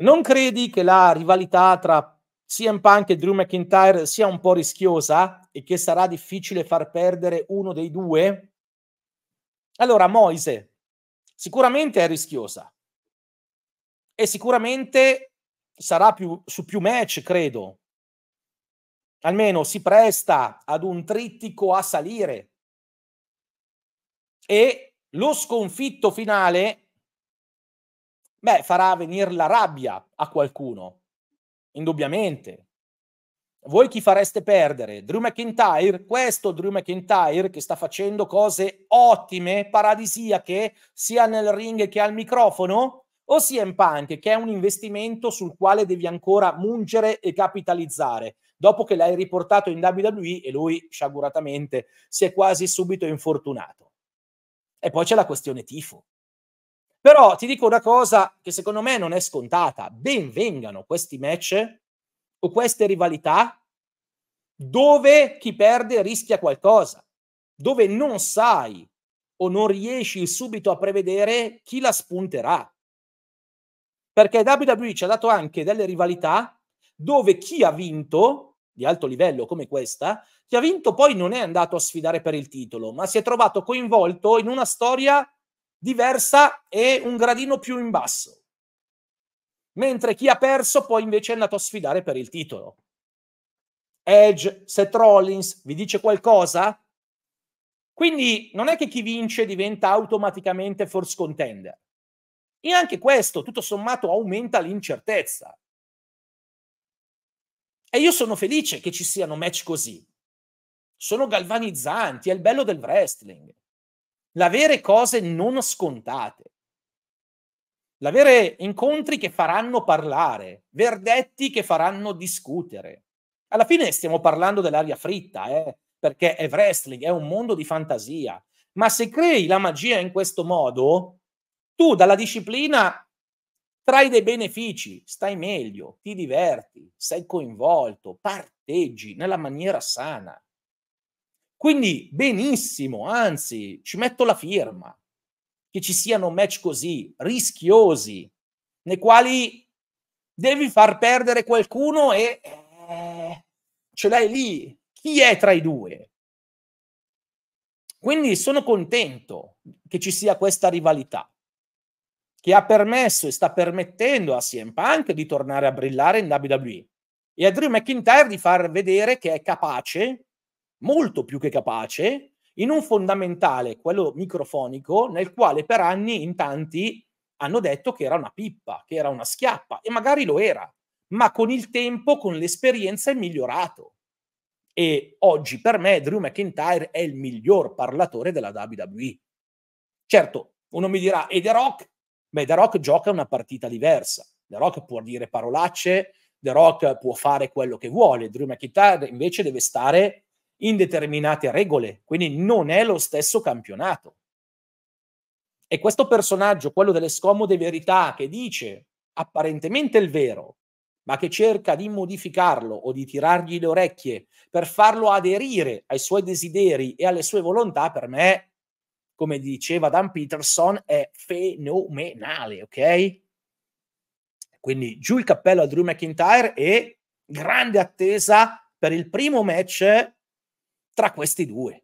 Non credi che la rivalità tra CM Punk e Drew McIntyre sia un po' rischiosa e che sarà difficile far perdere uno dei due? Allora, Moise, sicuramente è rischiosa e sicuramente sarà più, su più match, credo. Almeno si presta ad un trittico a salire. E lo sconfitto finale beh, farà venire la rabbia a qualcuno, indubbiamente. Voi chi fareste perdere? Drew McIntyre? Questo Drew McIntyre che sta facendo cose ottime, paradisiache, sia nel ring che al microfono? O CM Punk, che è un investimento sul quale devi ancora mungere e capitalizzare, dopo che l'hai riportato in WWE e lui, sciaguratamente, si è quasi subito infortunato. E poi c'è la questione tifo. Però ti dico una cosa che secondo me non è scontata. Ben vengano questi match o queste rivalità dove chi perde rischia qualcosa, dove non sai o non riesci subito a prevedere chi la spunterà. Perché WWE ci ha dato anche delle rivalità dove chi ha vinto, di alto livello come questa, chi ha vinto poi non è andato a sfidare per il titolo, ma si è trovato coinvolto in una storia diversa e un gradino più in basso. Mentre chi ha perso poi invece è andato a sfidare per il titolo. Edge, Seth Rollins, vi dice qualcosa? Quindi non è che chi vince diventa automaticamente force contender. E anche questo, tutto sommato, aumenta l'incertezza. E io sono felice che ci siano match così. Sono galvanizzanti, è il bello del wrestling l'avere cose non scontate, l'avere incontri che faranno parlare, verdetti che faranno discutere. Alla fine stiamo parlando dell'aria fritta, eh? perché è wrestling, è un mondo di fantasia. Ma se crei la magia in questo modo, tu dalla disciplina trai dei benefici, stai meglio, ti diverti, sei coinvolto, parteggi nella maniera sana. Quindi benissimo, anzi, ci metto la firma che ci siano match così rischiosi, nei quali devi far perdere qualcuno e eh, ce l'hai lì. Chi è tra i due? Quindi sono contento che ci sia questa rivalità che ha permesso e sta permettendo a CM Punk di tornare a brillare in WWE e a Drew McIntyre di far vedere che è capace molto più che capace in un fondamentale, quello microfonico, nel quale per anni in tanti hanno detto che era una pippa, che era una schiappa, e magari lo era, ma con il tempo, con l'esperienza è migliorato. E oggi per me Drew McIntyre è il miglior parlatore della WWE. Certo, uno mi dirà, e The Rock? Beh, The Rock gioca una partita diversa. The Rock può dire parolacce, The Rock può fare quello che vuole, Drew McIntyre invece deve stare in determinate regole, quindi non è lo stesso campionato. E questo personaggio, quello delle scomode verità, che dice apparentemente il vero, ma che cerca di modificarlo o di tirargli le orecchie per farlo aderire ai suoi desideri e alle sue volontà, per me, come diceva Dan Peterson, è fenomenale, ok? Quindi giù il cappello a Drew McIntyre e grande attesa per il primo match tra questi due.